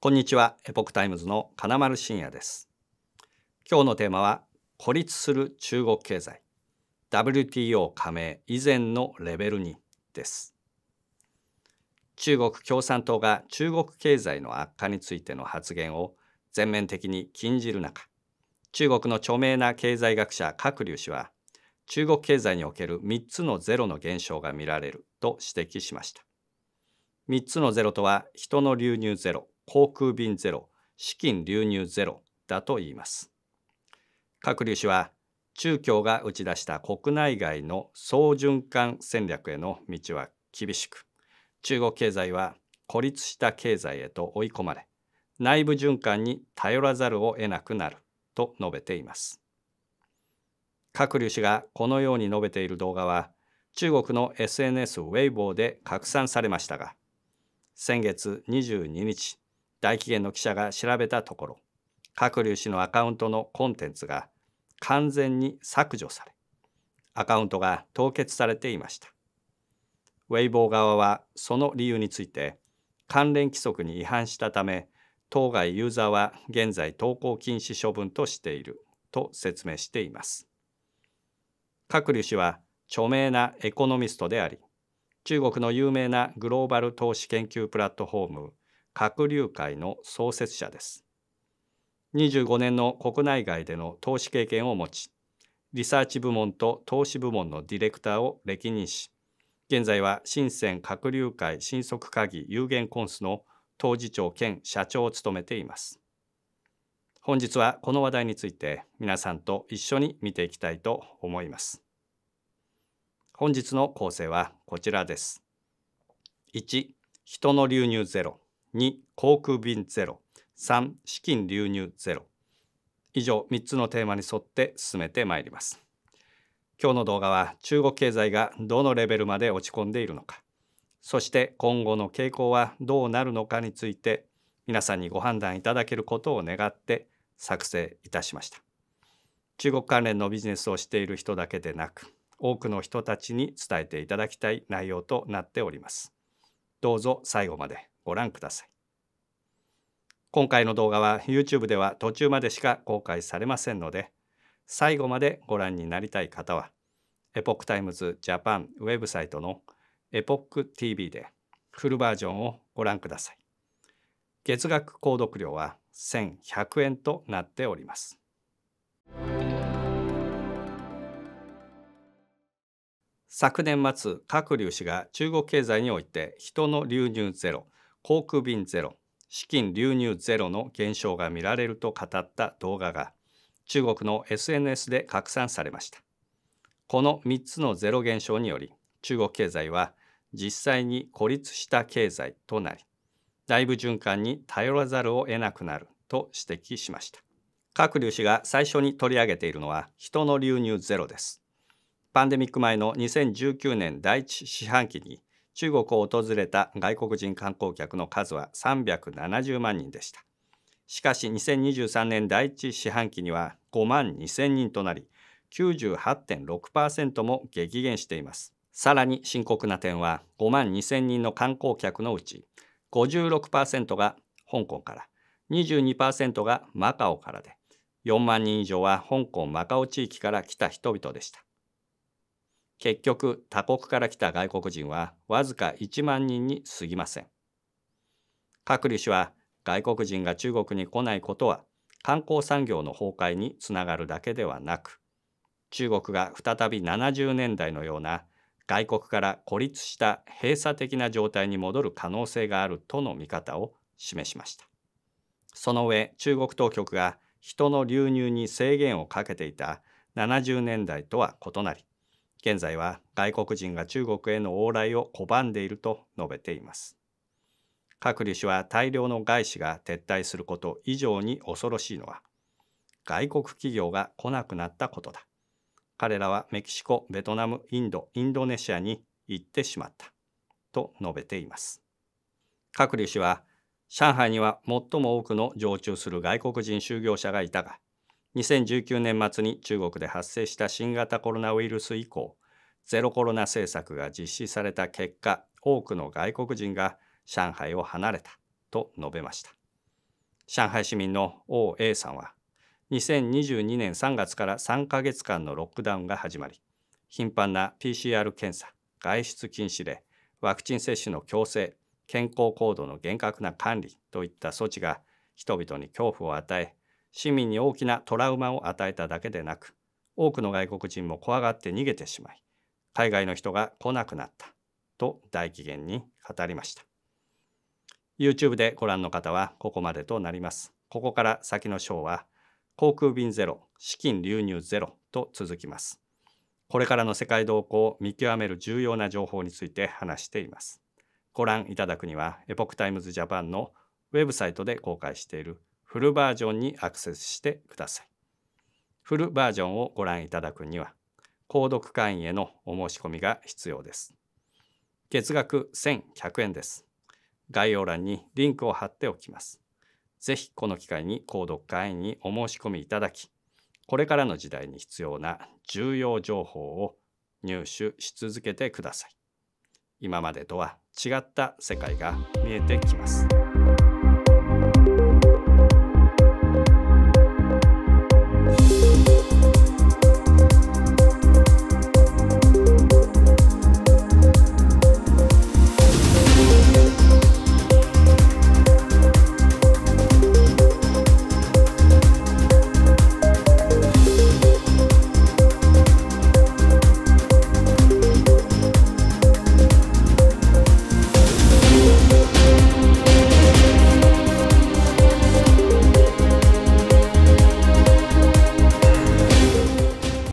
こんにちはエポックタイムズの金丸信也です今日のテーマは孤立する中国経済 WTO 加盟以前のレベル2です中国共産党が中国経済の悪化についての発言を全面的に禁じる中中国の著名な経済学者郭龍氏は中国経済における3つのゼロの現象が見られると指摘しました3つのゼロとは人の流入ゼロ航空便ゼロ、資金流入ゼロだと言います。各粒子は中共が打ち出した国内外の総循環戦略への道は厳しく、中国経済は孤立した経済へと追い込まれ、内部循環に頼らざるを得なくなると述べています。各粒子がこのように述べている動画は、中国の SNS ウェイボーで拡散されましたが、先月22日、大紀元の記者が調べたところ角龍氏のアカウントのコンテンツが完全に削除されアカウントが凍結されていましたウェイボー側はその理由について関連規則に違反したため当該ユーザーは現在投稿禁止処分としていると説明しています角龍氏は著名なエコノミストであり中国の有名なグローバル投資研究プラットフォーム閣僚会の創設者です。25年の国内外での投資経験を持ち、リサーチ部門と投資部門のディレクターを歴任し、現在は深セン閣僚会新速会議有限コンスの当事長兼社長を務めています。本日はこの話題について皆さんと一緒に見ていきたいと思います。本日の構成はこちらです。1、人の流入ゼロ。2航空便ゼロ3資金流入ゼロ以上3つのテーマに沿って進めてまいります今日の動画は中国経済がどのレベルまで落ち込んでいるのかそして今後の傾向はどうなるのかについて皆さんにご判断いただけることを願って作成いたしました中国関連のビジネスをしている人だけでなく多くの人たちに伝えていただきたい内容となっておりますどうぞ最後までご覧ください。今回の動画は YouTube では途中までしか公開されませんので、最後までご覧になりたい方は、エポックタイムズジャパンウェブサイトのエポック TV でフルバージョンをご覧ください。月額購読料は1100円となっております。昨年末、各粒子が中国経済において人の流入ゼロ、航空便ゼロ、資金流入ゼロの現象が見られると語った動画が中国の SNS で拡散されました。この3つのゼロ現象により中国経済は実際に孤立した経済となり内部循環に頼らざるを得なくなると指摘しました。各粒子が最初に取り上げているのは人の流入ゼロです。パンデミック前の2019年第1四半期に中国を訪れた外国人観光客の数は370万人でした。しかし2023年第1四半期には5万2000人となり98.6%も激減しています。さらに深刻な点は5万2000人の観光客のうち56%が香港から22%がマカオからで4万人以上は香港マカオ地域から来た人々でした。結局他国から来た外国人はわずか1万人に過ぎません。隔離氏は外国人が中国に来ないことは観光産業の崩壊につながるだけではなく中国が再び70年代のような外国から孤立した閉鎖的な状態に戻る可能性があるとの見方を示しました。その上中国当局が人の流入に制限をかけていた70年代とは異なり現在は外国人が中国への往来を拒んでいると述べています。各利氏は大量の外資が撤退すること以上に恐ろしいのは、外国企業が来なくなったことだ。彼らはメキシコ、ベトナム、インド、インドネシアに行ってしまった。と述べています。各利氏は、上海には最も多くの常駐する外国人就業者がいたが、2019年末に中国で発生した新型コロナウイルス以降ゼロコロナ政策が実施された結果多くの外国人が上海を離れたと述べました上海市民の王英さんは2022年3月から3ヶ月間のロックダウンが始まり頻繁な PCR 検査外出禁止令ワクチン接種の強制健康行動の厳格な管理といった措置が人々に恐怖を与え市民に大きなトラウマを与えただけでなく多くの外国人も怖がって逃げてしまい海外の人が来なくなったと大紀元に語りました YouTube でご覧の方はここまでとなりますここから先の章は航空便ゼロ資金流入ゼロと続きますこれからの世界動向を見極める重要な情報について話していますご覧いただくにはエポックタイムズジャパンのウェブサイトで公開しているフルバージョンにアクセスしてください。フルバージョンをご覧いただくには、購読会員へのお申し込みが必要です。月額1100円です。概要欄にリンクを貼っておきます。ぜひこの機会に購読会員にお申し込みいただき、これからの時代に必要な重要情報を入手し続けてください。今までとは違った世界が見えてきます。